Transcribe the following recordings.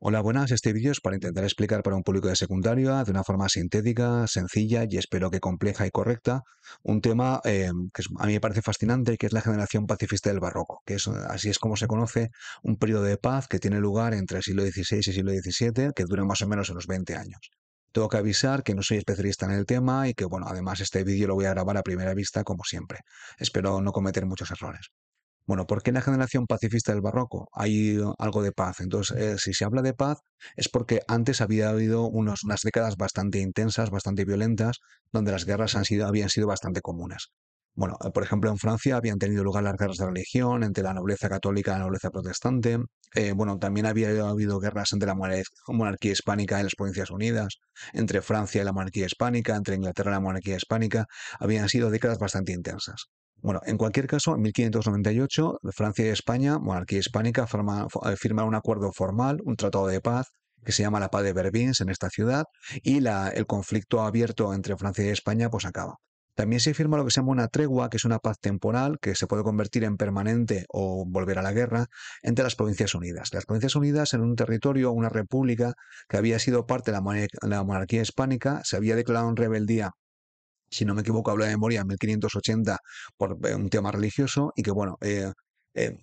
Hola, buenas. Este vídeo es para intentar explicar para un público de secundaria de una forma sintética, sencilla y espero que compleja y correcta un tema em, que a mí me parece fascinante, que es la generación pacifista del barroco, que es así es como se conoce un periodo de paz que tiene lugar entre el siglo XVI y el siglo XVII, que dura más o menos unos 20 años. Tengo que avisar que no soy especialista en el tema y que, bueno, además este vídeo lo voy a grabar a primera vista, como siempre. Espero no cometer muchos errores. Bueno, ¿por qué en la generación pacifista del barroco hay uh, algo de paz? Entonces, eh, si se habla de paz es porque antes había habido unas décadas bastante intensas, bastante violentas, donde las guerras habían sido bastante comunes. Bueno, eh, por ejemplo, en Francia habían tenido lugar las guerras de religión entre la nobleza católica y la nobleza protestante. Eh, bueno, también había habido guerras entre la monarquía hispánica y las provincias unidas, entre Francia y la monarquía hispánica, entre Inglaterra y la monarquía hispánica. Habían sido décadas bastante intensas. Bueno, en cualquier caso, en 1598, Francia y España, monarquía hispánica, eh, firman un acuerdo formal, un tratado de paz, que se llama la paz de Berbins en esta ciudad, y la, el conflicto abierto entre Francia y España pues acaba. También se firma lo que se llama una tregua, que es una paz temporal, que se puede convertir en permanente o volver a la guerra, entre las Provincias Unidas. Las Provincias Unidas en un territorio, una república, que había sido parte de la, monarquía hispánica, se había declarado en rebeldía si no me equivoco, habla de memoria, en 1580, por eh, un tema religioso, y que bueno, eh, eh,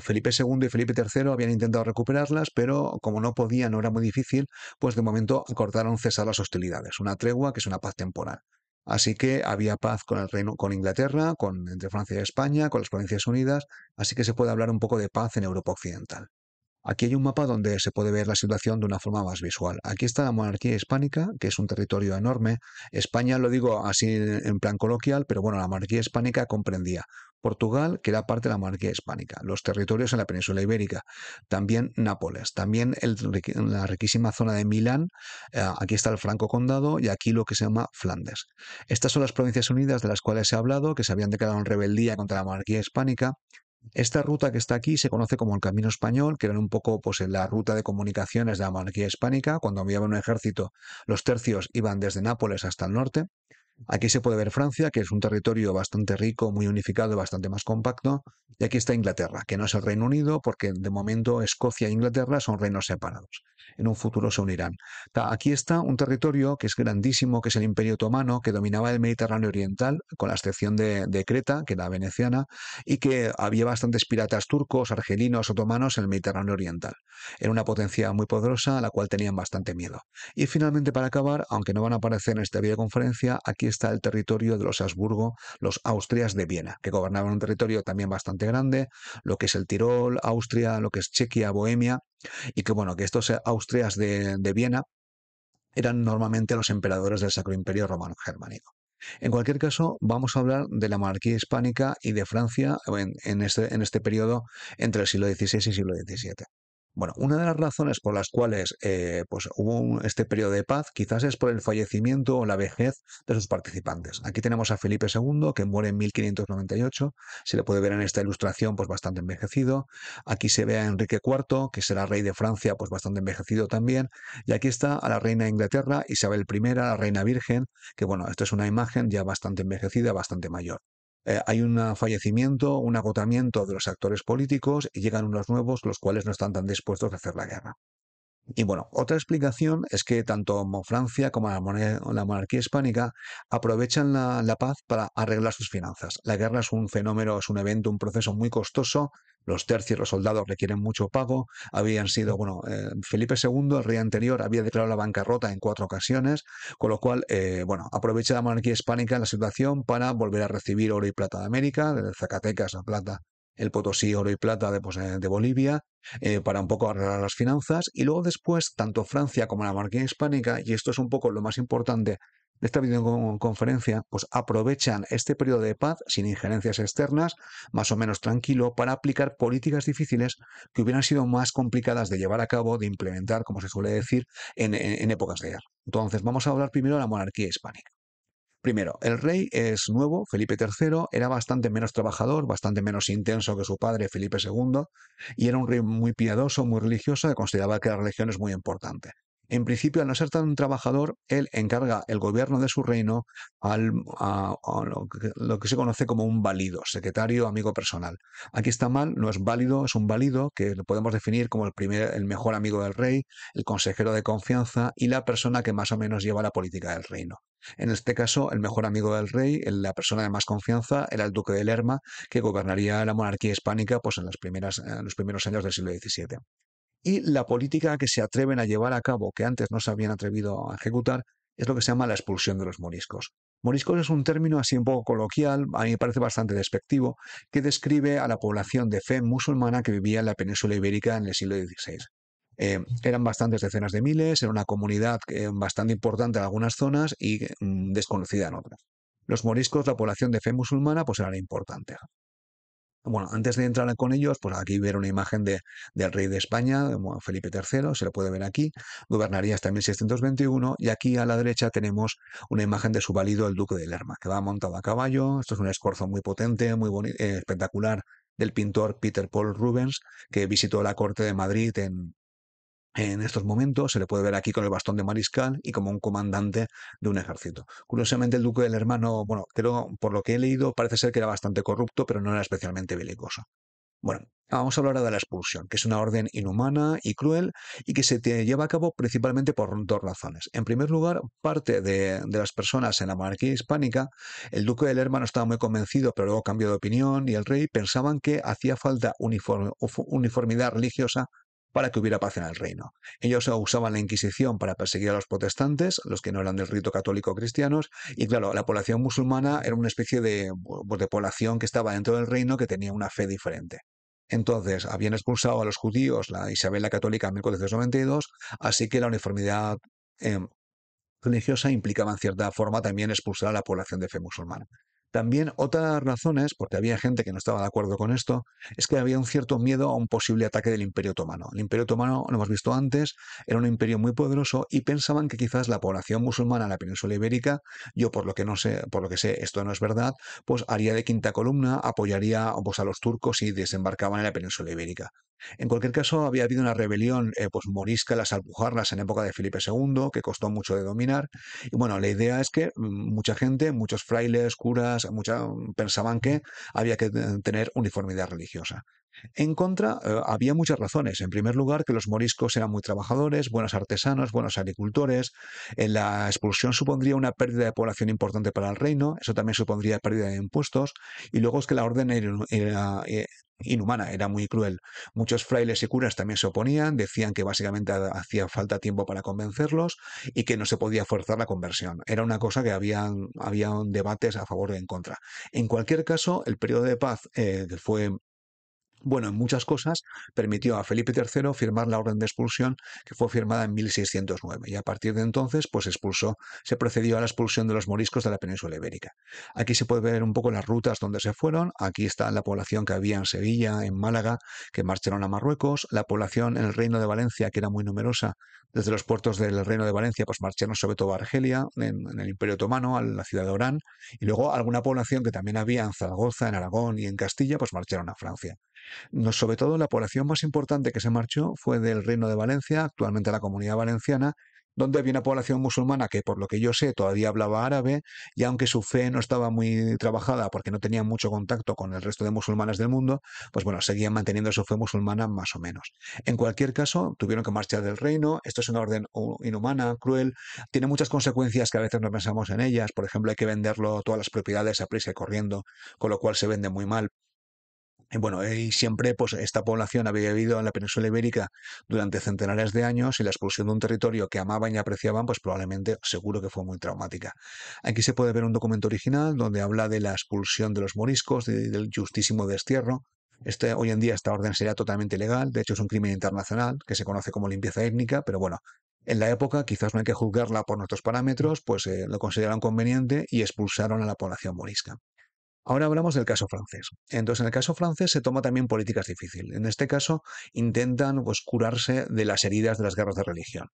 Felipe II y Felipe III habían intentado recuperarlas, pero como no podían, no era muy difícil, pues de momento acordaron cesar las hostilidades, una tregua que es una paz temporal. Así que había paz con el reino, con Inglaterra, con entre Francia y España, con las Provincias Unidas, así que se puede hablar un poco de paz en Europa Occidental. Aquí hay un mapa donde se puede ver la situación de una forma más visual. Aquí está la monarquía hispánica, que es un territorio enorme. España lo digo así en plan coloquial, pero bueno, la monarquía hispánica comprendía Portugal, que era parte de la monarquía hispánica, los territorios en la península ibérica, también Nápoles, también la riquísima zona de Milán, eh, aquí está el Franco Condado y aquí lo que se llama Flandes. Estas son las provincias unidas de las cuales he hablado, que se habían declarado en rebeldía contra la monarquía hispánica esta ruta que está aquí se conoce como el Camino Español, que era un poco pues, la ruta de comunicaciones de la monarquía hispánica, cuando había un ejército, los tercios iban desde Nápoles hasta el norte, Aquí se puede ver Francia, que es un territorio bastante rico, muy unificado, bastante más compacto. Y aquí está Inglaterra, que no es el Reino Unido, porque de momento Escocia e Inglaterra son reinos separados. En un futuro se unirán. Aquí está un territorio que es grandísimo, que es el Imperio Otomano, que dominaba el Mediterráneo Oriental, con la excepción de, de Creta, que era veneciana, y que había bastantes piratas turcos, argelinos, otomanos en el Mediterráneo Oriental. Era una potencia muy poderosa, a la cual tenían bastante miedo. Y finalmente, para acabar, aunque no van a aparecer en esta videoconferencia, aquí está el territorio de los Habsburgo, los Austrias de Viena, que gobernaban un territorio también bastante grande, lo que es el Tirol, Austria, lo que es Chequia, Bohemia, y que bueno, que estos eh, Austrias de, Viena eran normalmente los emperadores del Sacro Imperio Romano Germánico. En cualquier caso, vamos a hablar de la monarquía hispánica y de Francia en, este, en este periodo entre el siglo XVI y siglo XVII. Bueno, una de las razones por las cuales eh, pues hubo este periodo de paz quizás es por el fallecimiento o la vejez de sus participantes. Aquí tenemos a Felipe II, que muere en 1598, se le puede ver en esta ilustración pues bastante envejecido. Aquí se ve a Enrique IV, que será rey de Francia, pues bastante envejecido también. Y aquí está a la reina de Inglaterra, Isabel I, la reina virgen, que bueno, esta es una imagen ya bastante envejecida, bastante mayor. Eh, hay un fallecimiento, un agotamiento de los actores políticos y llegan unos nuevos, los cuales no están tan dispuestos a hacer la guerra. Y bueno, otra explicación es que tanto Francia como la, monarquía, hispánica aprovechan la, paz para arreglar sus finanzas. La guerra es un fenómeno, es un evento, un proceso muy costoso. Los tercios, los soldados requieren mucho pago. Habían sido, bueno, eh, Felipe II, el rey anterior, había declarado la bancarrota en cuatro ocasiones, con lo cual, eh, bueno, aprovecha la monarquía hispánica la situación para volver a recibir oro y plata de América, de Zacatecas a plata el Potosí Oro y Plata de, pues, eh, Bolivia, eh, para un poco arreglar las finanzas. Y luego después, tanto Francia como la monarquía hispánica, y esto es un poco lo más importante de esta videoconferencia, pues aprovechan este periodo de paz sin injerencias externas, más o menos tranquilo, para aplicar políticas difíciles que hubieran sido más complicadas de llevar a cabo, de implementar, como se suele decir, en, en épocas de guerra. Entonces, vamos a hablar primero de la monarquía hispánica. Primero, el rey es nuevo, Felipe III, era bastante menos trabajador, bastante menos intenso que su padre, Felipe II, y era un rey muy piadoso, muy religioso, que consideraba que la religión es muy importante. En principio, al no ser tan trabajador, él encarga el gobierno de su reino al, a, lo, que, se conoce como un válido, secretario, amigo personal. Aquí está mal, no es válido, es un válido que lo podemos definir como el, primer, el mejor amigo del rey, el consejero de confianza y la persona que más o menos lleva la política del reino. En este caso, el mejor amigo del rey, la persona de más confianza, era el duque de Lerma, que gobernaría la monarquía hispánica pues, en, en los primeros años del siglo XVII. Y la política que se atreven a llevar a cabo, que antes no se habían atrevido a ejecutar, es lo que se llama la expulsión de los moriscos. Moriscos es un término así un poco coloquial, a mí me parece bastante despectivo, que describe a la población de fe musulmana que vivía en la península ibérica en el siglo XVI. Eh, eran bastantes decenas de miles, era una comunidad eh, bastante importante en algunas zonas y mm, desconocida en otras. Los moriscos, la población de fe musulmana, pues era importante bueno, antes de entrar con ellos, pues aquí ver una imagen de, del rey de España, Felipe III, se lo puede ver aquí, gobernaría hasta 1621, y aquí a la derecha tenemos una imagen de su valido, el duque de Lerma, que va montado a caballo, esto es un escorzo muy potente, muy eh, espectacular, del pintor Peter Paul Rubens, que visitó la corte de Madrid en, en estos momentos se le puede ver aquí con el bastón de mariscal y como un comandante de un ejército. Curiosamente, el duque del hermano, bueno, creo, por lo que he leído, parece ser que era bastante corrupto, pero no era especialmente belicoso. Bueno, vamos a hablar ahora de la expulsión, que es una orden inhumana y cruel y que se lleva a cabo principalmente por dos razones. En primer lugar, parte de, las personas en la monarquía hispánica, el duque del hermano estaba muy convencido, pero luego cambió de opinión y el rey pensaban que hacía falta uniformidad religiosa para que hubiera paz en el reino. Ellos usaban la Inquisición para perseguir a los protestantes, los que no eran del rito católico cristianos, y claro, la población musulmana era una especie de, pues, población que estaba dentro del reino que tenía una fe diferente. Entonces, habían expulsado a los judíos, la Isabel la Católica en 1492, así que la uniformidad eh, religiosa implicaba en cierta forma también expulsar a la población de fe musulmana. También otras razones, porque había gente que no estaba de acuerdo con esto, es que había un cierto miedo a un posible ataque del Imperio Otomano. El Imperio Otomano, lo hemos visto antes, era un imperio muy poderoso y pensaban que quizás la población musulmana en la península ibérica, yo por lo que no sé, por lo que sé, esto no es verdad, pues haría de quinta columna, apoyaría pues, a los turcos y desembarcaban en la península ibérica. En cualquier caso, había habido una rebelión eh, pues, morisca, las Alpujarras, en época de Felipe II, que costó mucho de dominar. Y bueno, la idea es que mm, mucha gente, muchos frailes, curas, mm, pensaban que había que eh, tener uniformidad religiosa. En contra, eh, había muchas razones. En primer lugar, que los moriscos eran muy trabajadores, buenos artesanos, buenos agricultores. la expulsión supondría una pérdida de población importante para el reino, eso también supondría pérdida de impuestos. Y luego es que la orden era, inhumana, era muy cruel. Muchos frailes y curas también se oponían, decían que básicamente hacía falta tiempo para convencerlos y que no se podía forzar la conversión. Era una cosa que habían, habían debates a favor y en contra. En cualquier caso, el periodo de paz, eh, que fue bueno en muchas cosas, permitió a Felipe III firmar la orden de expulsión que fue firmada en 1609 y a partir de entonces pues expulsó, se procedió a la expulsión de los moriscos de la península ibérica. Aquí se puede ver un poco las rutas donde se fueron, aquí está la población que había en Sevilla, en Málaga, que marcharon a Marruecos, la población en el Reino de Valencia que era muy numerosa, desde los puertos del Reino de Valencia pues marcharon sobre todo a Argelia, en, el Imperio Otomano, a la ciudad de Orán y luego alguna población que también había en Zaragoza, en Aragón y en Castilla pues marcharon a Francia. No, sobre todo la población más importante que se marchó fue del Reino de Valencia, actualmente la Comunidad Valenciana, donde había una población musulmana que, por lo que yo sé, todavía hablaba árabe, y aunque su fe no estaba muy trabajada porque no tenía mucho contacto con el resto de musulmanes del mundo, pues bueno, seguían manteniendo su fe musulmana más o menos. En cualquier caso, tuvieron que marchar del reino, esto es una orden uh, inhumana, cruel, tiene muchas consecuencias que a veces no pensamos en ellas, por ejemplo, hay que venderlo todas las propiedades a prisa y corriendo, con lo cual se vende muy mal. Eh, bueno, eh, y siempre pues, esta población había vivido en la península ibérica durante centenares de años y la expulsión de un territorio que amaban y apreciaban, pues probablemente seguro que fue muy traumática. Aquí se puede ver un documento original donde habla de la expulsión de los moriscos, del justísimo destierro. Este, hoy en día esta orden sería totalmente legal, de hecho es un crimen internacional que se conoce como limpieza étnica, pero bueno, en la época quizás no hay que juzgarla por nuestros parámetros, pues eh, lo consideraron conveniente y expulsaron a la población morisca. Ahora hablamos del caso francés. Entonces, en el caso francés se toma también políticas difíciles. En este caso, intentan pues, curarse de las heridas de las guerras de religión.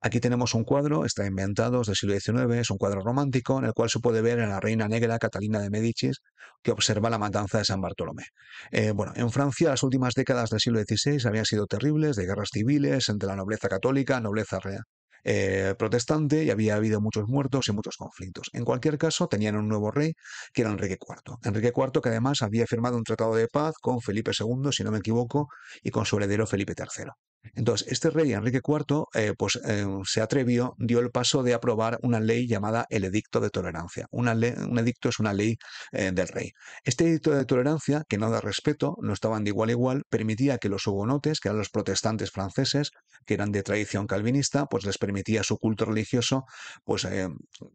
Aquí tenemos un cuadro, está inventado, es del siglo XIX, es un cuadro romántico en el cual se puede ver a la reina negra Catalina de Medicis que observa la matanza de San Bartolomé. Eh, bueno, en Francia las últimas décadas del siglo XVI habían sido terribles, de guerras civiles entre la nobleza católica, nobleza real, eh, protestante y había habido muchos muertos y muchos conflictos. En cualquier caso, tenían un nuevo rey, que era Enrique IV. Enrique IV, que además había firmado un tratado de paz con Felipe II, si no me equivoco, y con su heredero Felipe III. Entonces, este rey Enrique IV eh, pues, eh, se atrevió, dio el paso de aprobar una ley llamada el Edicto de Tolerancia. Una un edicto es una ley eh, del rey. Este edicto de tolerancia, que no da respeto, no estaban de igual a igual, permitía que los hugonotes, que eran los protestantes franceses, que eran de tradición calvinista, pues les permitía su culto religioso pues,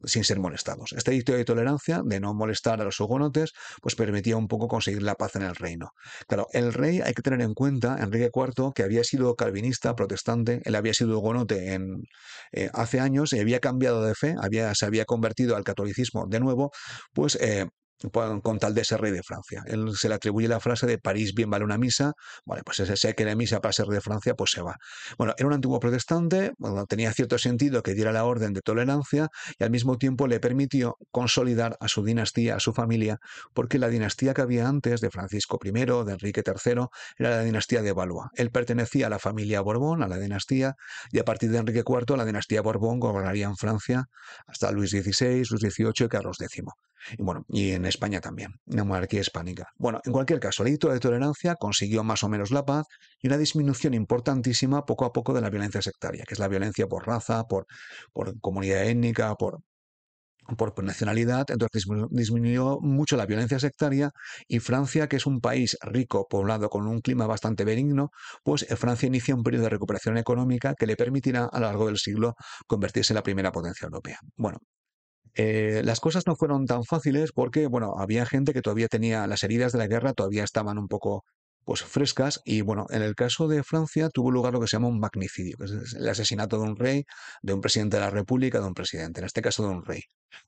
sin ser molestados. Este edicto de tolerancia, de no molestar a los hugonotes, pues permitía un poco conseguir la paz en el reino. Claro, el rey hay que tener en cuenta, Enrique IV, que había sido calvinista protestante. Él había sido hugonote en, eh, hace años y había cambiado de fe, había, se había convertido al catolicismo de nuevo, pues eh, con tal de ser rey de Francia. Él se le atribuye la frase de París bien vale una misa, vale, pues ese sé que la misa para ser rey de Francia, pues se va. Bueno, era un antiguo protestante, bueno, tenía cierto sentido que diera la orden de tolerancia y al mismo tiempo le permitió consolidar a su dinastía, a su familia, porque la dinastía que había antes de Francisco I, de Enrique III, era la dinastía de Valois. Él pertenecía a la familia Borbón, a la dinastía, y a partir de Enrique IV, la dinastía Borbón gobernaría en Francia hasta Luis XVI, Luis XVIII y Carlos X. Y bueno, y en España también, la monarquía hispánica. Bueno, en cualquier caso, el hito de tolerancia consiguió más o menos la paz y una disminución importantísima poco a poco de la violencia sectaria, que es la violencia por raza, por, comunidad étnica, por, por nacionalidad, entonces disminuyó mucho la violencia sectaria y Francia, que es un país rico, poblado con un clima bastante benigno, pues eh, Francia inicia un periodo de recuperación económica que le permitirá a lo largo del siglo convertirse en la primera potencia europea. Bueno, eh, las cosas no fueron tan fáciles porque, bueno, había gente que todavía tenía las heridas de la guerra, todavía estaban un poco pues frescas y bueno, en el caso de Francia tuvo lugar lo que se llama un magnicidio, que es el asesinato de un rey, de un presidente de la República, de un presidente, en este caso de un rey.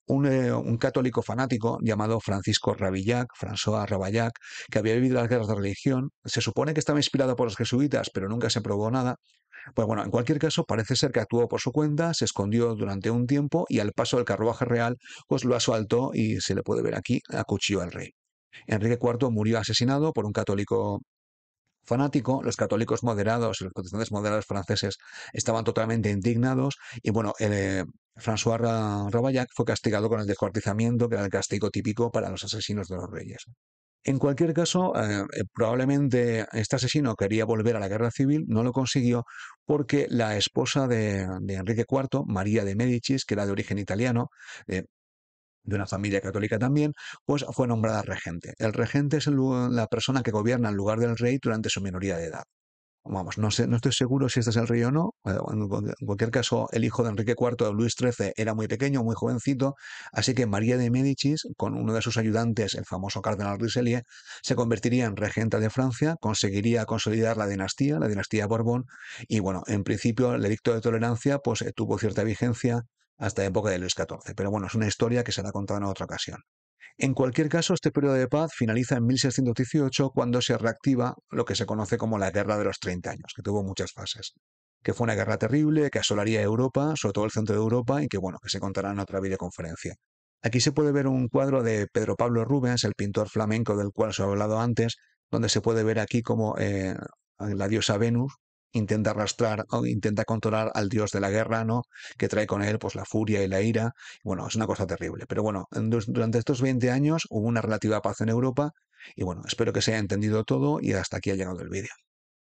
Un, eh, un católico fanático llamado Francisco Rabillac, François Rabillac, que había vivido las guerras de religión, se supone que estaba inspirado por los jesuitas, pero nunca se probó nada, pues bueno, en cualquier caso, parece ser que actuó por su cuenta, se escondió durante un tiempo y al paso del carruaje real, pues lo asaltó y se le puede ver aquí, acuchilló al rey. Enrique IV murió asesinado por un católico fanático, los católicos moderados y los protestantes moderados franceses estaban totalmente indignados y bueno, el, eh, François Ravaillac fue castigado con el descuartizamiento, que era el castigo típico para los asesinos de los reyes. En cualquier caso, eh, eh, probablemente este asesino quería volver a la guerra civil, no lo consiguió porque la esposa de, Enrique IV, María de Medicis, que era de origen italiano, de una familia católica también, pues fue nombrada regente. El regente es la persona que gobierna en lugar del rey durante su minoría de edad. Vamos, no, sé, no estoy seguro si este es el rey o no. Eh, en cualquier caso, el hijo de Enrique IV, Luis XIII, era muy pequeño, muy jovencito, así que María de Médicis, con uno de sus ayudantes, el famoso cardenal Richelieu, se convertiría en regenta de Francia, conseguiría consolidar la dinastía, la dinastía Borbón, y bueno, en principio el edicto de tolerancia pues, eh, tuvo cierta vigencia hasta la época de Luis XIV. Pero bueno, es una historia que será contada en otra ocasión. En cualquier caso, este periodo de paz finaliza en 1618 cuando se reactiva lo que se conoce como la Guerra de los 30 años, que tuvo muchas fases que fue una guerra terrible, que asolaría Europa, sobre todo el centro de Europa, y que bueno, que se contará en otra videoconferencia. Aquí se puede ver un cuadro de Pedro Pablo Rubens, el pintor flamenco del cual os he hablado antes, donde se puede ver aquí como eh, la diosa Venus, intenta arrastrar o intenta controlar al dios de la guerra, ¿no? Que trae con él pues la furia y la ira. Bueno, es una cosa terrible. Pero bueno, durante estos 20 años hubo una relativa paz en Europa y bueno, espero que se haya entendido todo y hasta aquí ha llegado el vídeo.